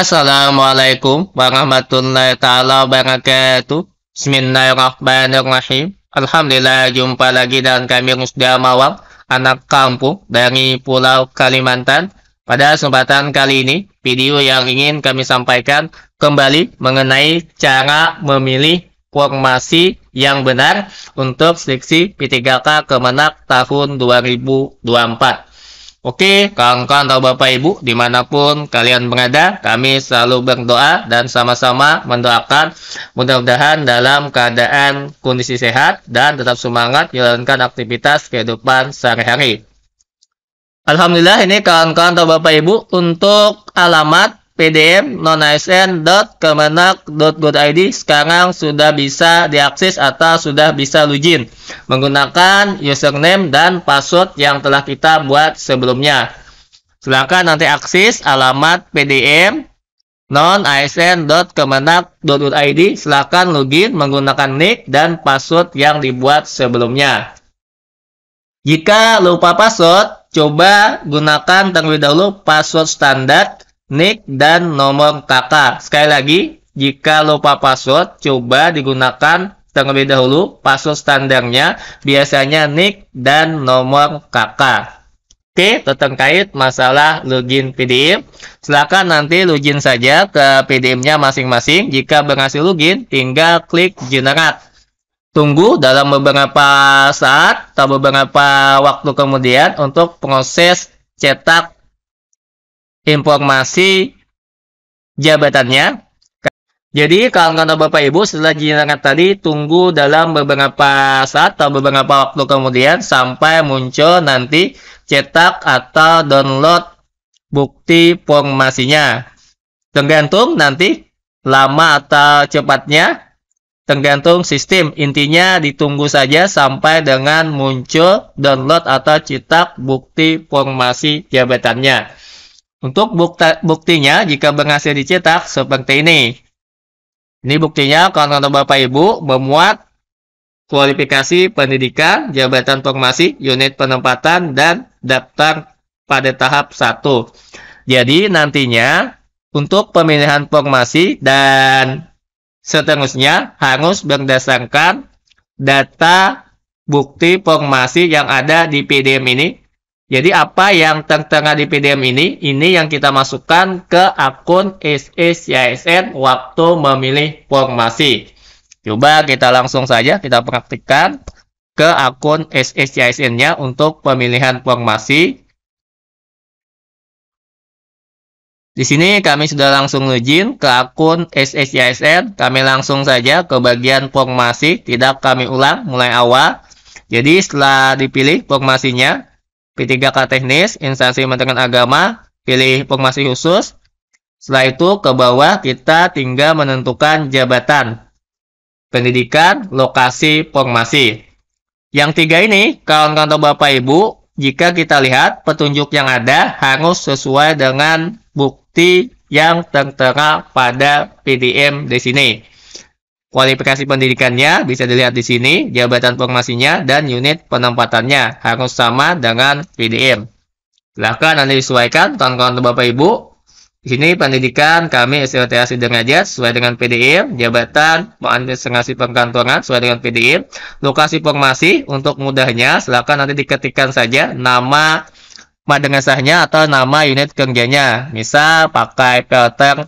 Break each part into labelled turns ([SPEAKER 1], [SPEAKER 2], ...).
[SPEAKER 1] Assalamualaikum warahmatullahi taala wabarakatuh. Bismillahirrahmanirrahim. Alhamdulillah jumpa lagi dan kami sudah Mawar, anak kampung dari Pulau Kalimantan. Pada kesempatan kali ini, video yang ingin kami sampaikan kembali mengenai cara memilih formasi yang benar untuk seleksi P3K Kemenak tahun 2024. Oke, kawan-kawan atau Bapak Ibu, dimanapun kalian berada, kami selalu berdoa dan sama-sama mendoakan mudah-mudahan dalam keadaan kondisi sehat dan tetap semangat menjalankan aktivitas kehidupan sehari-hari. Alhamdulillah ini kawan-kawan atau Bapak Ibu untuk alamat pdm non ASN kemenak nonasn.kemenak.go.id sekarang sudah bisa diakses atau sudah bisa login menggunakan username dan password yang telah kita buat sebelumnya. Silakan nanti akses alamat pdm non ASN kemenak id Silakan login menggunakan nick dan password yang dibuat sebelumnya. Jika lupa password, coba gunakan terlebih dahulu password standar nick, dan nomor kakak. Sekali lagi, jika lupa password, coba digunakan terlebih dahulu password standarnya, biasanya nick dan nomor kakak. Oke, terkait masalah login PDM, silakan nanti login saja ke PDM-nya masing-masing. Jika berhasil login, tinggal klik generate. Tunggu dalam beberapa saat atau beberapa waktu kemudian untuk proses cetak informasi jabatannya. Jadi kawan-kawan Bapak Ibu setelah jenangan tadi tunggu dalam beberapa saat atau beberapa waktu kemudian sampai muncul nanti cetak atau download bukti formasinya. Tergantung nanti lama atau cepatnya tergantung sistem. Intinya ditunggu saja sampai dengan muncul download atau cetak bukti formasi jabatannya. Untuk bukta, buktinya jika berhasil dicetak seperti ini. Ini buktinya kawan-kawan Bapak Ibu memuat kualifikasi pendidikan, jabatan formasi, unit penempatan, dan daftar pada tahap 1. Jadi nantinya untuk pemilihan formasi dan seterusnya harus berdasarkan data bukti formasi yang ada di PDM ini jadi apa yang tertera di PDM ini, ini yang kita masukkan ke akun SSCISN waktu memilih formasi. Coba kita langsung saja kita praktikkan ke akun SSCISN-nya untuk pemilihan formasi. Di sini kami sudah langsung login ke akun SSCISN. Kami langsung saja ke bagian formasi, tidak kami ulang mulai awal. Jadi setelah dipilih formasinya, P3K teknis, instansi Kementerian Agama, pilih formasi khusus. Setelah itu ke bawah kita tinggal menentukan jabatan, pendidikan, lokasi, formasi. Yang tiga ini, kawan-kawan atau Bapak Ibu, jika kita lihat petunjuk yang ada harus sesuai dengan bukti yang tertera pada PDM di sini. Kualifikasi pendidikannya bisa dilihat di sini, jabatan formasinya, dan unit penempatannya harus sama dengan PDM. Silahkan nanti disesuaikan, tonton Bapak Ibu. Di sini pendidikan kami SLTA Sidengaja sesuai dengan PDM, jabatan pengadministrasi perkantoran sesuai dengan PDM, lokasi formasi untuk mudahnya, silahkan nanti diketikkan saja nama madengasahnya atau nama unit kerjanya. Misal pakai filter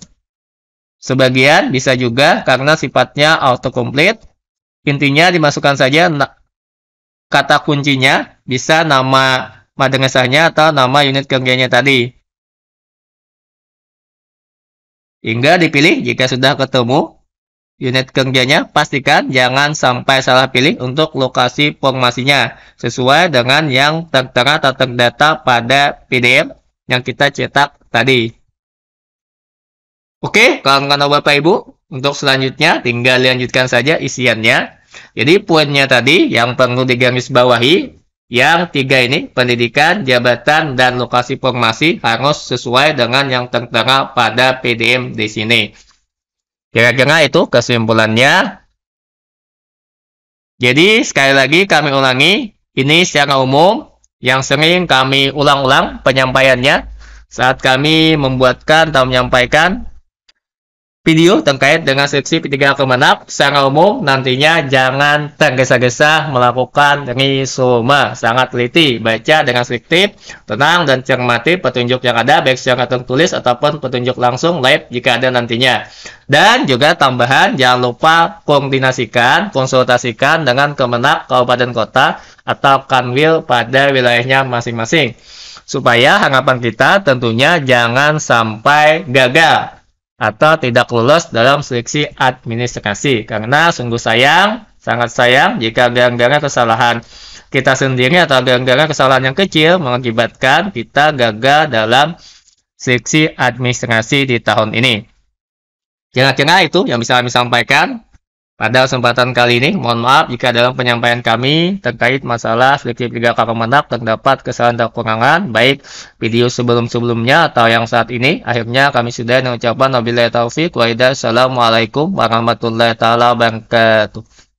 [SPEAKER 1] Sebagian bisa juga karena sifatnya autocomplete. Intinya dimasukkan saja kata kuncinya, bisa nama madrasahnya atau nama unit kerjanya tadi. Hingga dipilih jika sudah ketemu unit kerjanya, pastikan jangan sampai salah pilih untuk lokasi formasinya sesuai dengan yang tertera atau terdata pada PDF yang kita cetak tadi. Oke, kawan-kawan Bapak Ibu, untuk selanjutnya tinggal lanjutkan saja isiannya. Jadi poinnya tadi yang perlu digamis bawahi, yang tiga ini pendidikan, jabatan, dan lokasi formasi harus sesuai dengan yang tertera pada PDM di sini. Kira-kira itu kesimpulannya. Jadi sekali lagi kami ulangi, ini secara umum yang sering kami ulang-ulang penyampaiannya saat kami membuatkan atau menyampaikan video terkait dengan skripsi P3 Kemenak secara umum nantinya jangan tergesa-gesa melakukan resume sangat teliti baca dengan selektif tenang dan cermati petunjuk yang ada baik secara tertulis ataupun petunjuk langsung live jika ada nantinya dan juga tambahan jangan lupa koordinasikan konsultasikan dengan Kemenak Kabupaten Kota atau Kanwil pada wilayahnya masing-masing supaya harapan kita tentunya jangan sampai gagal atau tidak lulus dalam seleksi administrasi karena sungguh sayang sangat sayang jika gara-gara kesalahan kita sendiri atau gara-gara kesalahan yang kecil mengakibatkan kita gagal dalam seleksi administrasi di tahun ini. Kira-kira itu yang bisa kami sampaikan. Pada kesempatan kali ini, mohon maaf jika dalam penyampaian kami terkait masalah seleksi 3 Liga Kamenak terdapat kesalahan dan kekurangan, baik video sebelum-sebelumnya atau yang saat ini. Akhirnya kami sudah mengucapkan wabillahi taufiq wa Assalamualaikum warahmatullahi wabarakatuh.